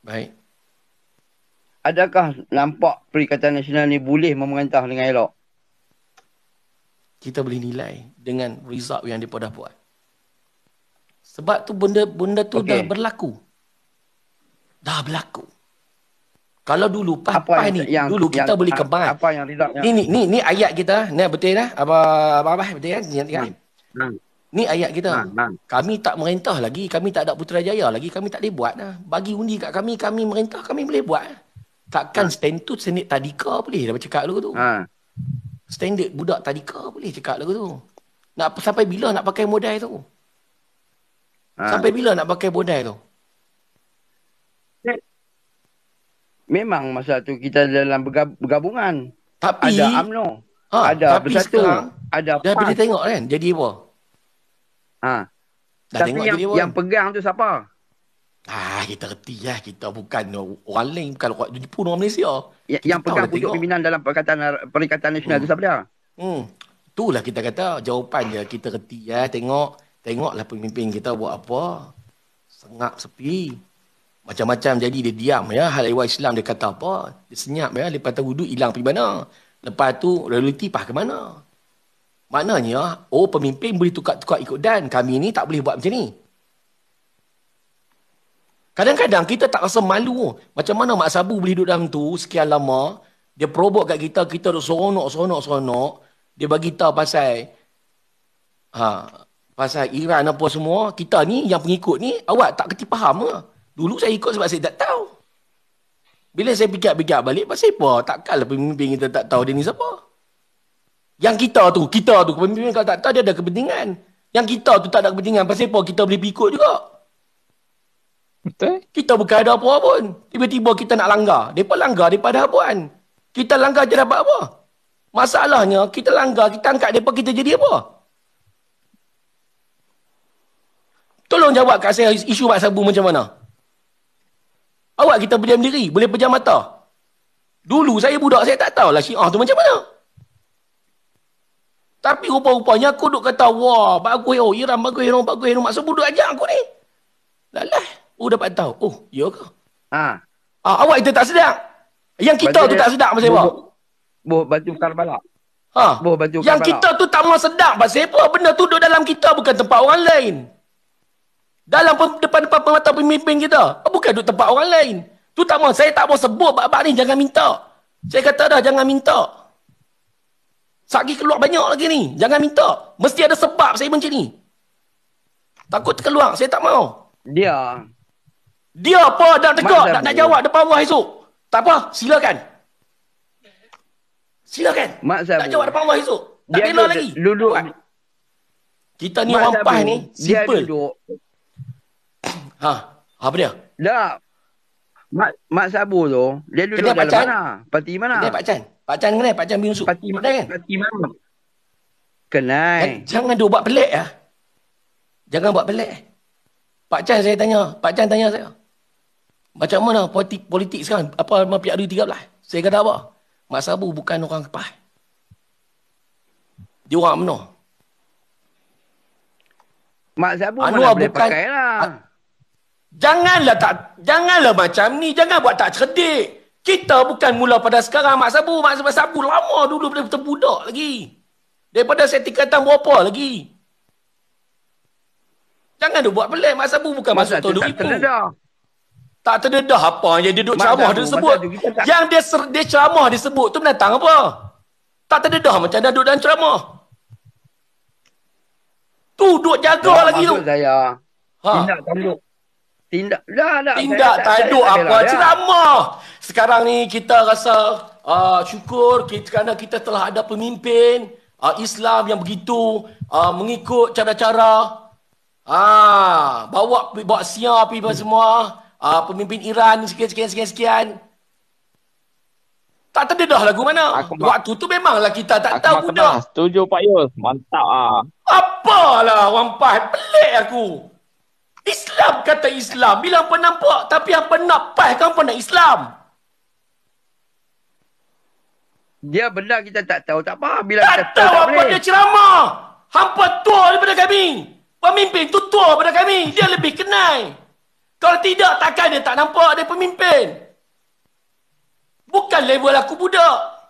Baik. Adakah nampak Perikatan Nasional ni boleh memerintah dengan elok? Kita boleh nilai dengan result yang mereka dah buat. Sebab tu benda benda tu okay. dah berlaku. Dah berlaku. Kalau dulu apa yang, ni yang, dulu yang, kita boleh kembang. Apa yang ridaknya? Ini ni ni ayat kita ni betul dah. Apa apa betul kan? Ya? Hmm. hmm. Ni ayat kita. Nah, nah. Kami tak merintah lagi, kami tak ada jaya lagi, kami tak boleh buat dah. Bagi undi kat kami, kami merintah, kami boleh buat. Takkan nah. standard senit tadika boleh dah cakap lagu tu. Ha. Nah. Standard budak tadika boleh cakap lagu tu. Nak sampai bila nak pakai modal tu? Nah. Sampai bila nak pakai modal tu? Memang masa tu kita dalam bergabungan. Tapi ada AMNO. Ha, ada tapi bersatu. Sekarang, ada. Dah bila tengok kan? Jadi apa? Ha. Dah Tapi yang, dia yang pegang tu siapa? Ah, kita reti lah. Kita bukan orang lain. Bukan orang, orang, orang Malaysia. Ya, yang pegang pucuk tengok. pimpinan dalam Perikatan, Perikatan Nasional hmm. tu siapa dia? Hmm. Itulah kita kata jawapan je. Kita reti ya. Tengok. Tengoklah pemimpin kita buat apa. Sengap sepi. Macam-macam jadi dia diam ya. Hal ehwal Islam dia kata apa. Dia senyap ya. Lepas tahu duduk hilang pergi mana. Lepas tu realiti pah ke mana. Maknanya, oh pemimpin boleh tukar-tukar ikut dan kami ni tak boleh buat macam ni. Kadang-kadang kita tak rasa malu. Macam mana Mak Sabu boleh duduk dalam tu sekian lama, dia perobok kat kita, kita duduk seronok, seronok, seronok. Dia bagi tahu pasal ha, pasal Iran apa semua, kita ni yang pengikut ni, awak tak kerti faham ke? Dulu saya ikut sebab saya tak tahu. Bila saya fikir-fikir balik, pasal apa? Takkanlah pemimpin kita tak tahu dia ni siapa. Yang kita tu, kita tu, pemimpin kalau tak tahu dia ada kepentingan. Yang kita tu tak ada kepentingan. Pasal apa kita boleh berikut juga. Betul. Kita bukan ada apa pun. Tiba-tiba kita nak langgar. Mereka langgar daripada apa Kita langgar je dapat apa? Masalahnya, kita langgar, kita angkat mereka, kita jadi apa? Tolong jawab kat saya isu Mak Sabu macam mana? Awak kita berdiam diri, boleh pejam mata. Dulu saya budak, saya tak tahu, tahulah syiah tu macam mana. Tapi rupa-rupanya aku duk kata, wah, bagus, oh, iram, bagus, iram, bagus, iram. Maksud budak ajak aku ni. Dah lah. Oh, dapat tahu. Oh, ya ke? Ha. Ah, awak itu tak sedar. Yang kita baju, tu tak sedar, Pak Sebo. Bu, baju karbala. Ha. Bu, baju karbala. Yang kita tu tak mahu sedar, Pak Sebo. Benda tu duduk dalam kita, bukan tempat orang lain. Dalam depan-depan mata pemimpin kita. Bukan duduk tempat orang lain. Tu tak mahu. Saya tak mahu sebut, Pak ni. Jangan minta. Saya kata dah, jangan minta. Minta. Sagi keluar banyak lagi ni. Jangan minta. Mesti ada sebab saya macam ni. Takut keluar. Saya tak mau. Dia. Dia apa nak tegak? Nak, nak jawab depan Allah esok? Tak apa. Silakan. Silakan. Mak Nak jawab depan Allah esok. Tak bela lagi. Luduk. Kita ni orang pah ni. Simple. Dia duduk. Ha. Apa dia? Tak. Mak Mak Sabu tu, dia duduk kedai dalam Pak Chan. mana? Pati mana? Kedai Pak Chan. Pak Chan kedai, kan Pak Chan bingsu. Pati mana kan? Pati mana? Kenai. Kan, jangan dia buat pelik ah. Jangan buat pelik. Pak Chan saya tanya, Pak Chan tanya saya. Macam mana politik politik sekarang? Apa nama pihak RU13? Saya kata apa? Mak Sabu bukan orang kepah. Dia orang UMNO. Mak Sabu Anwar mana boleh bukan, pakai lah. Janganlah tak janganlah macam ni, jangan buat tak cerdik. Kita bukan mula pada sekarang Mak Sabu, Mak Sabu, Mak Sabu lama dulu daripada budak lagi. Daripada saya tingkatan berapa lagi? Jangan dia buat pelik Mak Sabu bukan masuk tahun 2000. Tak terdedah. Tak terdedah apa yang dia duduk ceramah dia sebut. Yang dia ser, dia ceramah dia sebut tu menantang apa? Tak terdedah macam dia duduk dan ceramah. Tu duduk jaga lagi tu. Ha. Tindak tanduk. Tindak dah dah. Tindak tak, tak, tak, apa cerita Sekarang ni kita rasa uh, syukur kita kerana kita telah ada pemimpin uh, Islam yang begitu uh, mengikut cara-cara ah bawa bawa siap apa hmm. semua uh, pemimpin Iran sekian-sekian sekian-sekian. Tak terdedah lagu mana. Aku Waktu tu memanglah kita tak aku tahu dah. Setuju Pak Yus. Mantap ah. Apalah Wampat. Pelik aku. Islam kata Islam. Bila hampa nampak tapi apa? nak pas kan hampa nak Islam. Dia benar kita tak tahu. Tak faham bila tak kita tahu, tahu tak apa boleh. dia ceramah. Hampa tua daripada kami. Pemimpin tu tua daripada kami. Dia lebih kenal. Kalau tidak takkan dia tak nampak dia pemimpin. Bukan level aku budak.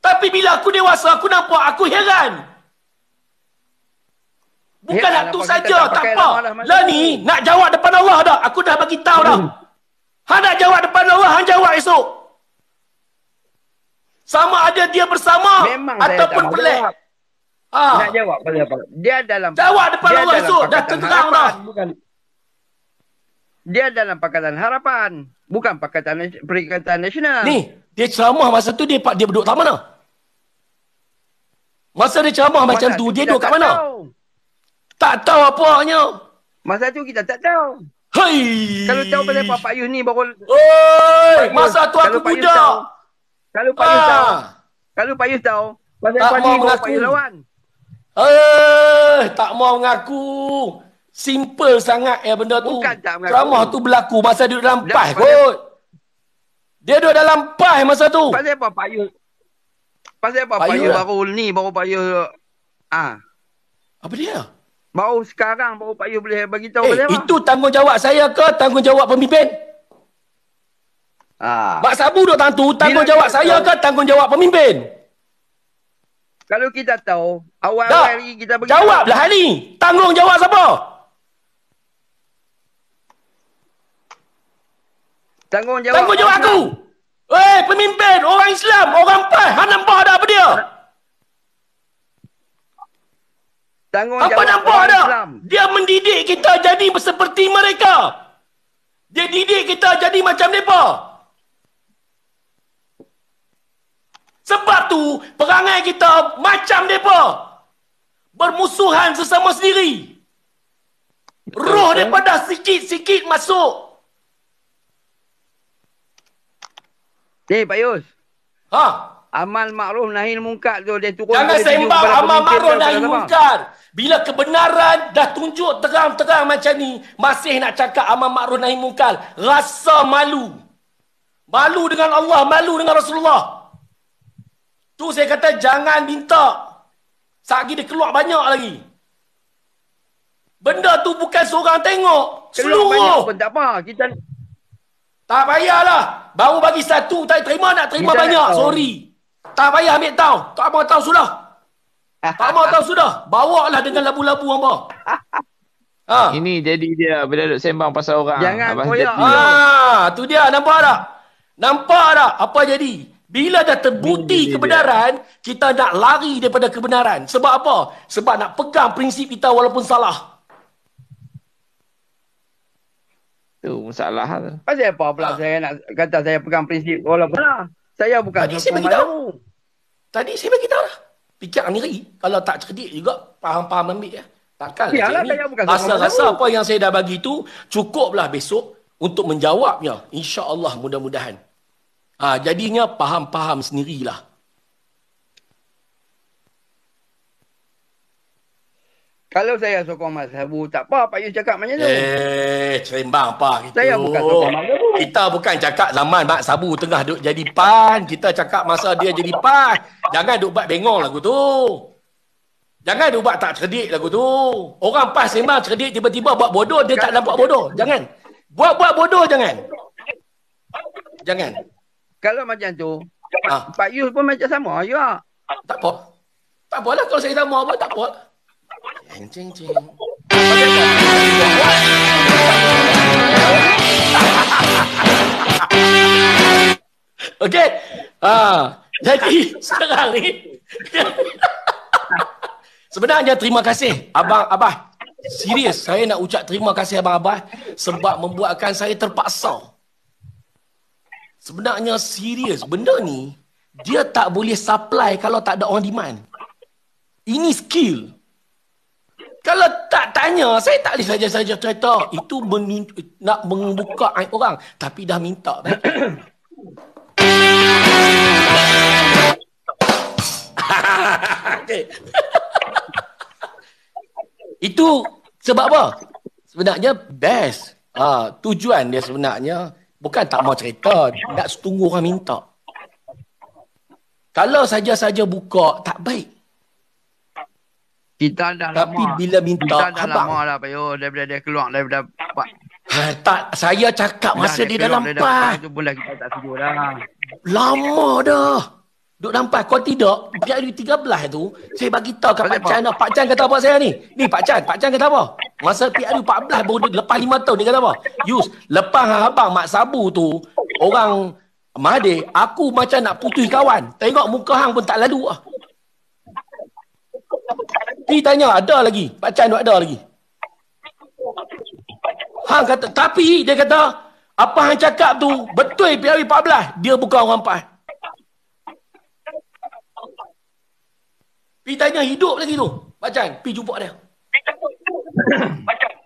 Tapi bila aku dewasa, aku nampak, aku heran. Bukan nak tu lah saja, tak apa. Lah, lah ni nak jawab depan Allah dah. Aku dah bagi tahu dah. Hang nak jawab depan Allah, hang jawab esok. Sama ada dia bersama Memang ataupun pelik. Ah. Nak jawab pada apa? Dia dalam Jawab depan Allah esok dah terang dah. Bukan. Dia dalam pakatan harapan, bukan pakatan perikatan nasional. Ni, dia ceramah masa tu dia dia duduk tak mana? Lah. Masa dia ceramah macam tu, dia duduk kat mana? Tahu. Tak tahu apa-apanya. Masa tu kita tak tahu. Hei. Kalau tahu pasal Pak Pak Yus ni baru... Oi, masa tu aku budak. Kalau Pak Yus tahu. Kalau Pak Yus ah. tahu. Pasal tak mau mengaku. lawan. Eh, tak mau mengaku. Simple sangat ya benda tu. Bukan tak tu berlaku masa duduk dalam pas kot. Dia duduk dalam pas masa tu. Pasal apa Pak Yus? Pasal apa Pak Yus lah. baru ni baru Pak Yus... Ah. Apa dia? Baru sekarang baru Pak Yu boleh bagi tahu eh, itu Itu tanggungjawab saya ke tanggungjawab pemimpin? Ah. Mak Sabu duk tantu tanggungjawab Bila saya kita... ke tanggungjawab pemimpin? Kalau kita tahu awal tak. hari kita bagi Jawablah hari ni. Tanggungjawab siapa? Tanggungjawab Tanggungjawab aku. Eh, hey, pemimpin orang Islam, orang PAN, hang nampak ada apa dia? Ha. Apa nampak dah? Dia mendidik kita jadi seperti mereka. Dia didik kita jadi macam mereka. Sebab tu perangai kita macam mereka. Bermusuhan sesama sendiri. Roh daripada sikit-sikit masuk. Ni Pak Yus. Ha? amal makruf nahi mungkar tu dia turun jangan seimbang amal makruf nahi mungkar bila kebenaran dah tunjuk terang-terang macam ni masih nak cakap amal makruf nahi mungkar rasa malu malu dengan Allah malu dengan Rasulullah tu saya kata jangan minta sagi dia keluar banyak lagi benda tu bukan seorang tengok keluar seluruh pun tak apa kita tak payahlah. Baru bagi satu, tak terima, nak terima kita, banyak. Sorry. Oh. Tak payah ambil tahu. Tak mau tahu sudah. Tak mau tahu sudah. Bawa lah dengan labu-labu hamba. Ha. Ini jadi dia bila duk sembang pasal orang. Jangan Abang koyak. Ha, ah, tu dia nampak tak? Nampak tak apa jadi? Bila dah terbukti ini, kebenaran, dia. kita nak lari daripada kebenaran. Sebab apa? Sebab nak pegang prinsip kita walaupun salah. Tu masalah tu. Pasal apa pula ha. saya nak kata saya pegang prinsip walaupun salah? Saya bukan Tadi saya beritahu malam. Tadi saya beritahu lah Pijak Amiri Kalau tak cerdik juga paham-paham ambil ya Takkan lah saya ni Rasa-rasa apa yang saya dah bagi tu Cukuplah besok Untuk menjawabnya InsyaAllah mudah-mudahan ha, Jadinya paham faham sendirilah Kalau saya sokong mazhabu, tak apa Pak Yus cakap macam tu. Eh, cerimbang apa gitu. Saya bukan sokong mazhabu. Kita bukan cakap zaman Mak Sabu tengah duk jadi pan. Kita cakap masa dia jadi pan. Jangan duk buat bengong lagu tu. Jangan duk buat tak cerdik lagu tu. Orang pas memang cerdik tiba-tiba buat bodoh, dia tak nampak bodoh. Jangan. Buat-buat bodoh jangan. Jangan. Kalau macam tu, ha? Pak Yus pun macam sama juga. Tak apa. Tak apalah kalau saya sama apa, tak apa. Jing jing jing. Okey. Ha, jadi sekali. Sebenarnya terima kasih abang abah. Serius, saya nak ucap terima kasih abang abah sebab membuatkan saya terpaksa. Sebenarnya serius, benda ni dia tak boleh supply kalau tak ada on demand. Ini skill. Kalau tak tanya, saya tak boleh saja-saja cerita. Itu nak membuka air orang. Tapi dah minta. Kan? Itu sebab apa? Sebenarnya best. Ha, tujuan dia sebenarnya bukan tak mau cerita. Nak setunggu orang minta. Kalau saja-saja buka, tak baik. Kita dah Tapi lama. Tapi bila minta Kita dah abang. lama lah Payoh. Daripada dia keluar. Daripada dapat. Ha, tak. Saya cakap masa di dalam pas. Itu pun kita tak tidur dah. Lama dah. Duk nampak Kau tidak. Biar di 13 tu. Saya bagi tahu kat Pak Chan. Pak Chan kata apa saya ni? Ni Pak Chan. Pak Chan kata apa? Masa PRU 14 baru dia, lepas 5 tahun. Dia kata apa? Yus. Lepas abang Mak Sabu tu. Orang. Mahathir. Aku macam nak putus kawan. Tengok muka hang pun tak lalu lah. Pi tanya ada lagi. Pak Chan ada lagi. Hang kata tapi dia kata apa hang cakap tu betul PRW 14 dia bukan orang PAS. Pi tanya hidup lagi tu. Pak Chan, pi jumpa dia. Pi Pak Chan.